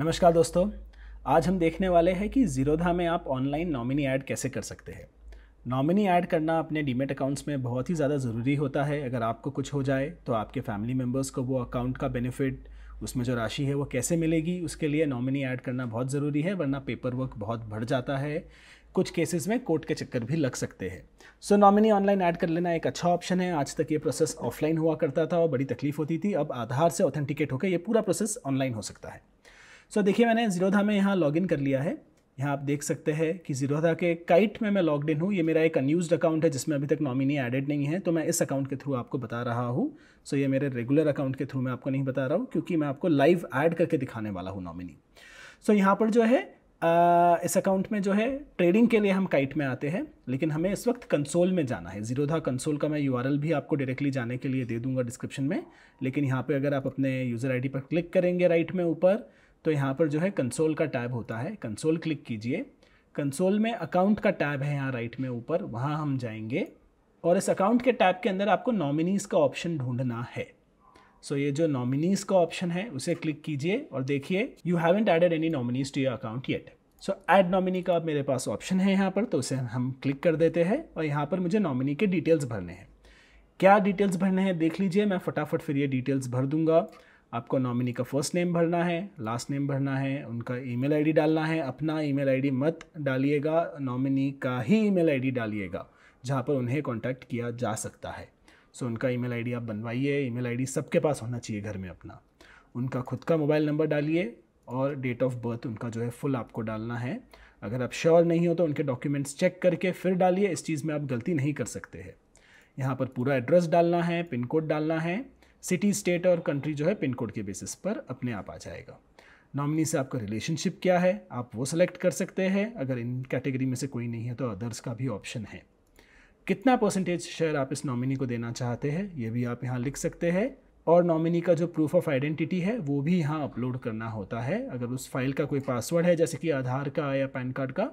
नमस्कार दोस्तों आज हम देखने वाले हैं कि जीरोधा में आप ऑनलाइन नॉमिनी ऐड कैसे कर सकते हैं नॉमिनी ऐड करना अपने डीमेट अकाउंट्स में बहुत ही ज़्यादा ज़रूरी होता है अगर आपको कुछ हो जाए तो आपके फैमिली मेम्बर्स को वो अकाउंट का बेनिफिट उसमें जो राशि है वो कैसे मिलेगी उसके लिए नॉमिनी ऐड करना बहुत ज़रूरी है वरना पेपर वर्क बहुत बढ़ जाता है कुछ केसेस में कोर्ट के चक्कर भी लग सकते हैं सो नॉमिनी ऑनलाइन ऐड कर लेना एक अच्छा ऑप्शन है आज तक ये प्रोसेस ऑफलाइन हुआ करता था और बड़ी तकलीफ होती थी अब आधार से ऑथेंटिकेट होकर ये पूरा प्रोसेस ऑनलाइन हो सकता है सो so, देखिए मैंने जीरोधा में यहाँ लॉगिन कर लिया है यहाँ आप देख सकते हैं कि जीरोधा के काइट में मैं लॉग इन हूँ ये मेरा एक अनयूज अकाउंट है जिसमें अभी तक नॉमिनी एडेड नहीं है तो मैं इस अकाउंट के थ्रू आपको बता रहा हूँ सो so, ये मेरे रेगुलर अकाउंट के थ्रू मैं आपको नहीं बता रहा हूँ क्योंकि मैं आपको लाइव ऐड करके दिखाने वाला हूँ नॉमिनी सो यहाँ पर जो है इस अकाउंट में जो है ट्रेडिंग के लिए हम काइट में आते हैं लेकिन हमें इस वक्त कंसोल में जाना है जीरोधा कंसोल का मैं यू भी आपको डायरेक्टली जाने के लिए दे दूंगा डिस्क्रिप्शन में लेकिन यहाँ पे अगर आप अपने यूज़र आईडी पर क्लिक करेंगे राइट में ऊपर तो यहाँ पर जो है कंसोल का टैब होता है कंसोल क्लिक कीजिए कंसोल में अकाउंट का टैब है यहाँ राइट में ऊपर वहाँ हम जाएंगे और इस अकाउंट के टैब के अंदर आपको नॉमिनीज़ का ऑप्शन ढूंढना है सो so, ये जो नॉमिनीज़ का ऑप्शन है उसे क्लिक कीजिए और देखिए you haven't added any nominees to your account yet so add nominee का मेरे पास ऑप्शन है यहाँ पर तो उसे हम क्लिक कर देते हैं और यहाँ पर मुझे नॉमिनी के डिटेल्स भरने हैं क्या डिटेल्स भरने हैं देख लीजिए मैं फटाफट फिर ये डिटेल्स भर दूंगा आपको नॉमिनी का फर्स्ट नेम भरना है लास्ट नेम भरना है उनका ईमेल आईडी डालना है अपना ईमेल आईडी मत डालिएगा नॉमिनी का ही ईमेल आईडी डालिएगा जहाँ पर उन्हें कॉन्टैक्ट किया जा सकता है सो so, उनका ईमेल आईडी आप बनवाइए ईमेल आईडी सबके पास होना चाहिए घर में अपना उनका खुद का मोबाइल नंबर डालिए और डेट ऑफ बर्थ उनका जो है फुल आपको डालना है अगर आप श्योर नहीं हो तो उनके डॉक्यूमेंट्स चेक करके फिर डालिए इस चीज़ में आप गलती नहीं कर सकते हैं यहाँ पर पूरा एड्रेस डालना है पिन कोड डालना है सिटी स्टेट और कंट्री जो है पिन कोड के बेसिस पर अपने आप आ जाएगा नॉमिनी से आपका रिलेशनशिप क्या है आप वो सेलेक्ट कर सकते हैं अगर इन कैटेगरी में से कोई नहीं है तो अदर्स का भी ऑप्शन है कितना परसेंटेज शेयर आप इस नॉमिनी को देना चाहते हैं ये भी आप यहाँ लिख सकते हैं और नॉमिनी का जो प्रूफ ऑफ आइडेंटिटी है वो भी यहाँ अपलोड करना होता है अगर उस फाइल का कोई पासवर्ड है जैसे कि आधार का या पैन कार्ड का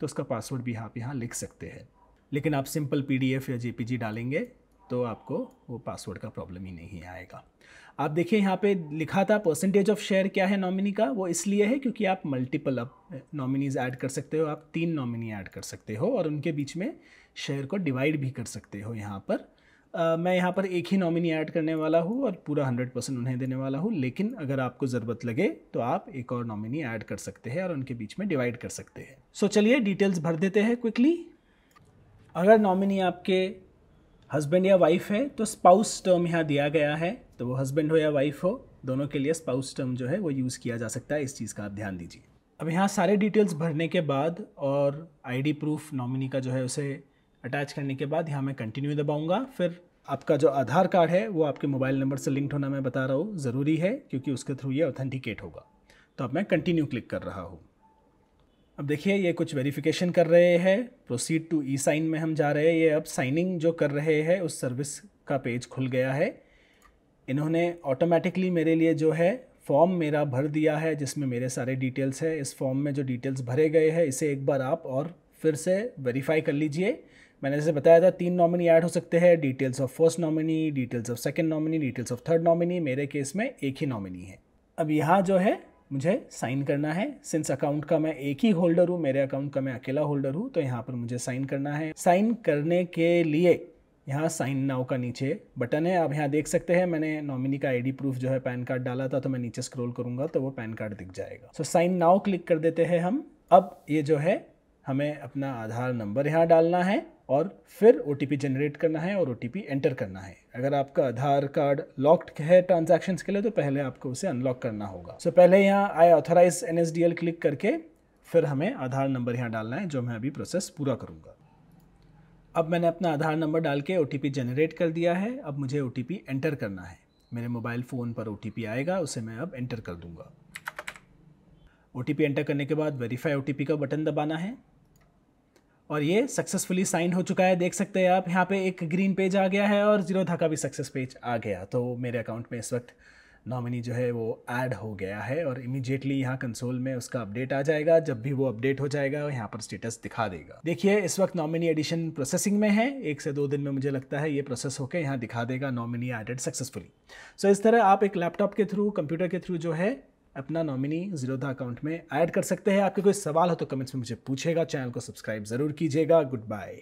तो उसका पासवर्ड भी आप यहाँ लिख सकते हैं लेकिन आप सिंपल पी या जे डालेंगे तो आपको वो पासवर्ड का प्रॉब्लम ही नहीं आएगा आप देखिए यहाँ पे लिखा था परसेंटेज ऑफ शेयर क्या है नॉमिनी का वो इसलिए है क्योंकि आप मल्टीपल अब नॉमिनीज ऐड कर सकते हो आप तीन नॉमिनी ऐड कर सकते हो और उनके बीच में शेयर को डिवाइड भी कर सकते हो यहाँ पर आ, मैं यहाँ पर एक ही नॉमिनी ऐड करने वाला हूँ और पूरा हंड्रेड परसेंट उन्हें देने वाला हूँ लेकिन अगर आपको ज़रूरत लगे तो आप एक और नॉमिनी ऐड कर सकते हैं और उनके बीच में डिवाइड कर सकते हैं सो so, चलिए डिटेल्स भर देते हैं क्विकली अगर नॉमिनी आपके हस्बैंड या वाइफ है तो स्पाउस टर्म यहाँ दिया गया है तो वो हस्बैंड हो या वाइफ हो दोनों के लिए स्पाउस टर्म जो है वो यूज़ किया जा सकता है इस चीज़ का आप ध्यान दीजिए अब यहाँ सारे डिटेल्स भरने के बाद और आईडी प्रूफ नॉमिनी का जो है उसे अटैच करने के बाद यहाँ मैं कंटिन्यू दबाऊँगा फिर आपका जो आधार कार्ड है वो आपके मोबाइल नंबर से लिंक्ड होना मैं बता रहा हूँ ज़रूरी है क्योंकि उसके थ्रू ये ऑथेंटिकेट होगा तो अब मैं कंटिन्यू क्लिक कर रहा हूँ अब देखिए ये कुछ वेरिफिकेशन कर रहे हैं प्रोसीड टू ई साइन में हम जा रहे हैं ये अब साइनिंग जो कर रहे हैं उस सर्विस का पेज खुल गया है इन्होंने ऑटोमेटिकली मेरे लिए जो है फॉर्म मेरा भर दिया है जिसमें मेरे सारे डिटेल्स है इस फॉर्म में जो डिटेल्स भरे गए हैं इसे एक बार आप और फिर से वेरीफाई कर लीजिए मैंने जैसे बताया था तीन नॉमिनी ऐड हो सकते हैं details of first nominee details of second nominee details of third nominee मेरे केस में एक ही नॉमिनी है अब यहाँ जो है मुझे साइन करना है सिंस अकाउंट का मैं एक ही होल्डर हूँ मेरे अकाउंट का मैं अकेला होल्डर हूँ तो यहाँ पर मुझे साइन करना है साइन करने के लिए यहाँ साइन नाव का नीचे बटन है आप यहाँ देख सकते हैं मैंने नॉमिनी का आईडी प्रूफ जो है पैन कार्ड डाला था तो मैं नीचे स्क्रॉल करूँगा तो वो पैन कार्ड दिख जाएगा सो साइन नाव क्लिक कर देते हैं हम अब ये जो है हमें अपना आधार नंबर यहाँ डालना है और फिर ओ जनरेट करना है और ओ एंटर करना है अगर आपका आधार कार्ड लॉक्ड है ट्रांजेक्शन के लिए तो पहले आपको उसे अनलॉक करना होगा सो so, पहले यहाँ आई ऑथोराइज एन क्लिक करके फिर हमें आधार नंबर यहाँ डालना है जो मैं अभी प्रोसेस पूरा करूँगा अब मैंने अपना आधार नंबर डाल के ओ जनरेट कर दिया है अब मुझे ओ एंटर करना है मेरे मोबाइल फ़ोन पर ओ आएगा उसे मैं अब एंटर कर दूँगा ओ एंटर करने के बाद वेरीफाई ओ का बटन दबाना है और ये सक्सेसफुली साइन हो चुका है देख सकते हैं आप यहाँ पे एक ग्रीन पेज आ गया है और जीरो का भी सक्सेस पेज आ गया तो मेरे अकाउंट में इस वक्त नॉमिनी जो है वो ऐड हो गया है और इमीजिएटली यहाँ कंसोल में उसका अपडेट आ जाएगा जब भी वो अपडेट हो जाएगा यहाँ पर स्टेटस दिखा देगा देखिए इस वक्त नॉमिनी एडिशन प्रोसेसिंग में है एक से दो दिन में मुझे लगता है ये प्रोसेस होकर यहाँ दिखा देगा नॉमिनी एडेड सक्सेसफुली सो इस तरह आप एक लैपटॉप के थ्रू कंप्यूटर के थ्रू जो है अपना नॉमिनी जीरोधा अकाउंट में ऐड कर सकते हैं आपके कोई सवाल हो तो कमेंट्स में मुझे पूछेगा चैनल को सब्सक्राइब ज़रूर कीजिएगा गुड बाय